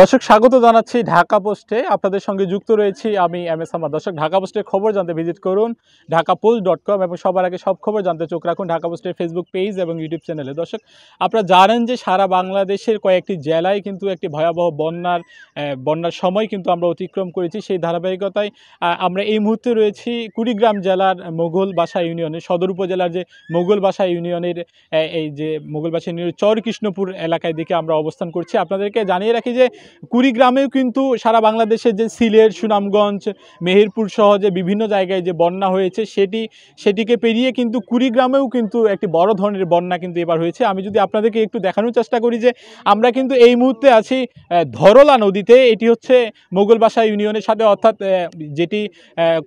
দর্শক স্বাগত জানাচ্ছি ঢাকা পোস্টে আপনাদের সঙ্গে যুক্ত রয়েছি আমি এম এস আমার দর্শক ঢাকা পোস্টের খবর জানতে ভিজিট করুন ঢাকা পোস্ট ডট কম এবং সবার আগে সব খবর জানতে চোখ রাখুন ঢাকা পোস্টের ফেসবুক পেজ এবং ইউটিউব চ্যানেলে দর্শক আপনারা জানেন যে সারা বাংলাদেশের কয়েকটি জেলায় কিন্তু একটি ভয়াবহ বন্যার বন্যার সময় কিন্তু আমরা অতিক্রম করেছি সেই ধারাবাহিকতায় আমরা এই মুহূর্তে রয়েছি কুড়িগ্রাম জেলার মোগল বাসা ইউনিয়নের সদর উপজেলার যে মোগল বাসা ইউনিয়নের এই যে মোগল বাসা ইউনিয়নের চরকৃষ্ণপুর এলাকায় দিকে আমরা অবস্থান করছি আপনাদেরকে জানিয়ে রাখি যে কুড়িগ্রামেও কিন্তু সারা বাংলাদেশের যে সিলেট সুনামগঞ্জ মেহেরপুর সহ যে বিভিন্ন জায়গায় যে বন্যা হয়েছে সেটি সেটিকে পেরিয়ে কিন্তু কুড়িগ্রামেও কিন্তু একটি বড় ধরনের বন্যা কিন্তু এবার হয়েছে আমি যদি আপনাদেরকে একটু দেখানোর চেষ্টা করি যে আমরা কিন্তু এই মুহূর্তে আছি ধরলা নদীতে এটি হচ্ছে মোগলবাসা ইউনিয়নের সাথে অর্থাৎ যেটি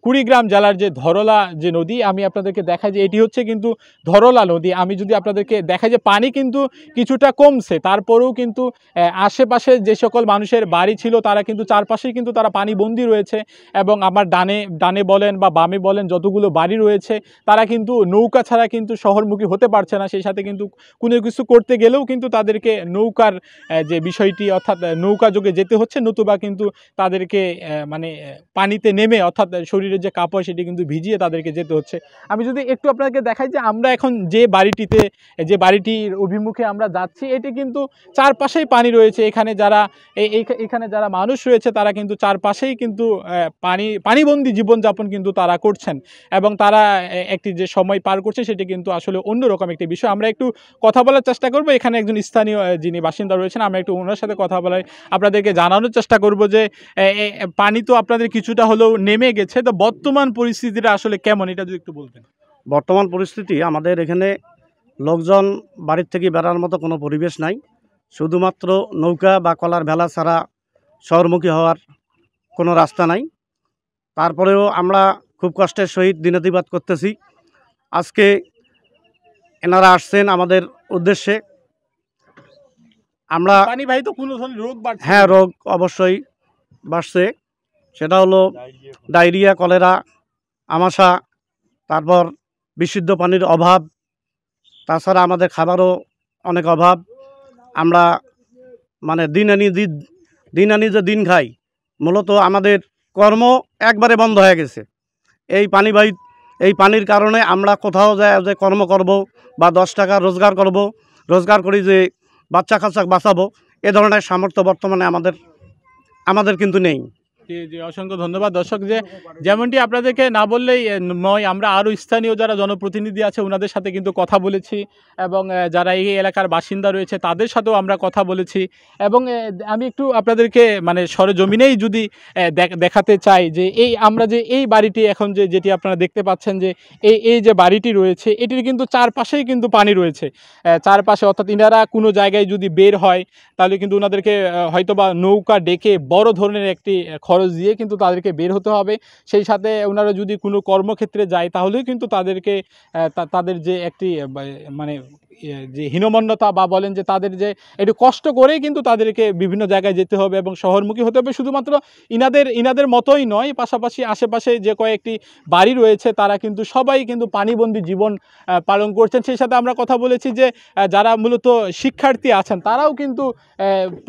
কুড়িগ্রাম জেলার যে ধরলা যে নদী আমি আপনাদেরকে দেখাই যে এটি হচ্ছে কিন্তু ধরলা নদী আমি যদি আপনাদেরকে দেখাই যে পানি কিন্তু কিছুটা কমছে তারপরেও কিন্তু আশেপাশে যে সকল সকল মানুষের বাড়ি ছিল তারা কিন্তু চারপাশেই কিন্তু তারা পানিবন্দি রয়েছে এবং আমার ডানে ডানে বলেন বা বামে বলেন যতগুলো বাড়ি রয়েছে তারা কিন্তু নৌকা ছাড়া কিন্তু শহরমুখী হতে পারছে না সেই সাথে কিন্তু কোনো কিছু করতে গেলেও কিন্তু তাদেরকে নৌকার যে বিষয়টি অর্থাৎ নৌকা যোগে যেতে হচ্ছে নতুবা কিন্তু তাদেরকে মানে পানিতে নেমে অর্থাৎ শরীরের যে কাপড় সেটি কিন্তু ভিজিয়ে তাদেরকে যেতে হচ্ছে আমি যদি একটু আপনাকে দেখাই যে আমরা এখন যে বাড়িটিতে যে বাড়িটির অভিমুখে আমরা যাচ্ছি এটি কিন্তু চারপাশেই পানি রয়েছে এখানে যারা এইখানে যারা মানুষ রয়েছে তারা কিন্তু চারপাশেই কিন্তু পানি পানিবন্দী জীবনযাপন কিন্তু তারা করছেন এবং তারা একটি যে সময় পার করছে সেটি কিন্তু আসলে অন্যরকম একটি বিষয় আমরা একটু কথা বলার চেষ্টা করব এখানে একজন স্থানীয় যিনি বাসিন্দা রয়েছেন আমরা একটু ওনার সাথে কথা বলায় আপনাদেরকে জানানোর চেষ্টা করব যে পানি তো আপনাদের কিছুটা হলেও নেমে গেছে তো বর্তমান পরিস্থিতিটা আসলে কেমন এটা যদি একটু বলতেন বর্তমান পরিস্থিতি আমাদের এখানে লোকজন বাড়ির থেকে বেড়ার মতো কোনো পরিবেশ নাই শুধুমাত্র নৌকা বা কলার ভেলা ছাড়া শহরমুখী হওয়ার কোনো রাস্তা নাই তারপরেও আমরা খুব কষ্টের সহিত দিনাতিবাদ করতেছি আজকে এনারা আসছেন আমাদের উদ্দেশ্যে আমরা হ্যাঁ রোগ অবশ্যই বাড়ছে সেটা হলো ডায়রিয়া কলেরা আমাশা তারপর বিশুদ্ধ পানির অভাব তাছাড়া আমাদের খাবারও অনেক অভাব আমরা মানে দিন আনি দিন আনি যে দিন খাই মূলত আমাদের কর্ম একবারে বন্ধ হয়ে গেছে এই পানিবাহী এই পানির কারণে আমরা কোথাও যায় যে কর্ম করব বা দশ টাকা রোজগার করব রোজগার করি যে বাচ্চা কাচ্চা বাঁচাবো এ ধরনের সামর্থ্য বর্তমানে আমাদের আমাদের কিন্তু নেই অসংখ্য ধন্যবাদ দর্শক যে যেমনটি আপনাদেরকে না বললেই নয় আমরা আরও স্থানীয় যারা জনপ্রতিনিধি আছে ওনাদের সাথে কিন্তু কথা বলেছি এবং যারা এই এলাকার বাসিন্দা রয়েছে তাদের সাথেও আমরা কথা বলেছি এবং আমি একটু আপনাদেরকে মানে সরজমিনেই যদি দেখাতে চাই যে এই আমরা যে এই বাড়িটি এখন যে যেটি আপনারা দেখতে পাচ্ছেন যে এই এই যে বাড়িটি রয়েছে এটির কিন্তু চারপাশেই কিন্তু পানি রয়েছে চারপাশে অর্থাৎ ইনারা কোনো জায়গায় যদি বের হয় তাহলে কিন্তু ওনাদেরকে হয়তোবা নৌকা ডেকে বড় ধরনের একটি খর খরচ দিয়ে কিন্তু তাদেরকে বের হতে হবে সেই সাথে ওনারা যদি কোনো কর্মক্ষেত্রে যায় তাহলেও কিন্তু তাদেরকে তাদের যে একটি মানে ইয়ে, যে হীনমন্যতা বা বলেন যে তাদের যে একটু কষ্ট করেই কিন্তু তাদেরকে বিভিন্ন জায়গায় যেতে হবে এবং শহরমুখী হতে হবে শুধুমাত্র ইনাদের ইনাদের মতোই নয় পাশাপাশি আশেপাশে যে কয়েকটি বাড়ি রয়েছে তারা কিন্তু সবাই কিন্তু পানিবন্দী জীবন পালন করছেন সেই সাথে আমরা কথা বলেছি যে যারা মূলত শিক্ষার্থী আছেন তারাও কিন্তু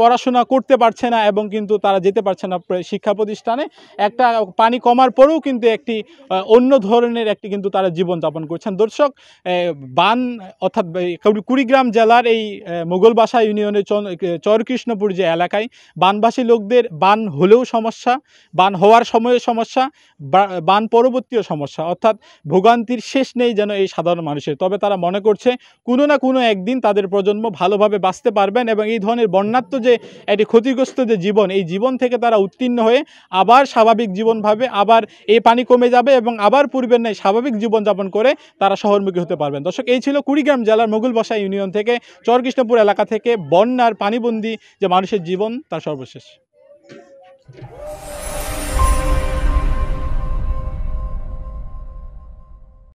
পড়াশোনা করতে পারছে না এবং কিন্তু তারা যেতে পারছে না শিক্ষা প্রতিষ্ঠানে একটা পানি কমার পরেও কিন্তু একটি অন্য ধরনের একটি কিন্তু তারা জীবনযাপন করছেন দর্শক বান অর্থাৎ কুড়িগ্রাম জেলার এই মোগলবাসা ইউনিয়নের চরকৃষ্ণপুর যে এলাকায় বানবাসী লোকদের বান হলেও সমস্যা বান হওয়ার সময়ে সমস্যা বান পরবর্তীও সমস্যা অর্থাৎ ভোগান্তির শেষ নেই যেন এই সাধারণ মানুষের তবে তারা মনে করছে কোনো না কোনো একদিন তাদের প্রজন্ম ভালোভাবে বাঁচতে পারবেন এবং এই ধরনের বন্যাত্ম যে একটি ক্ষতিগ্রস্ত যে জীবন এই জীবন থেকে তারা উত্তীর্ণ হয়ে আবার স্বাভাবিক জীবন ভাবে আবার এই পানি কমে যাবে এবং আবার পূর্বের নেই স্বাভাবিক জীবনযাপন করে তারা শহরমুখী হতে পারবেন দর্শক এই ছিল কুড়িগ্রাম জেলার মোগলবাসা ইউনিয়ন থেকে চরকৃষ্ণপুর এলাকা থেকে বন্যার পানিবন্দি যে মানুষের জীবন তার সর্বশেষ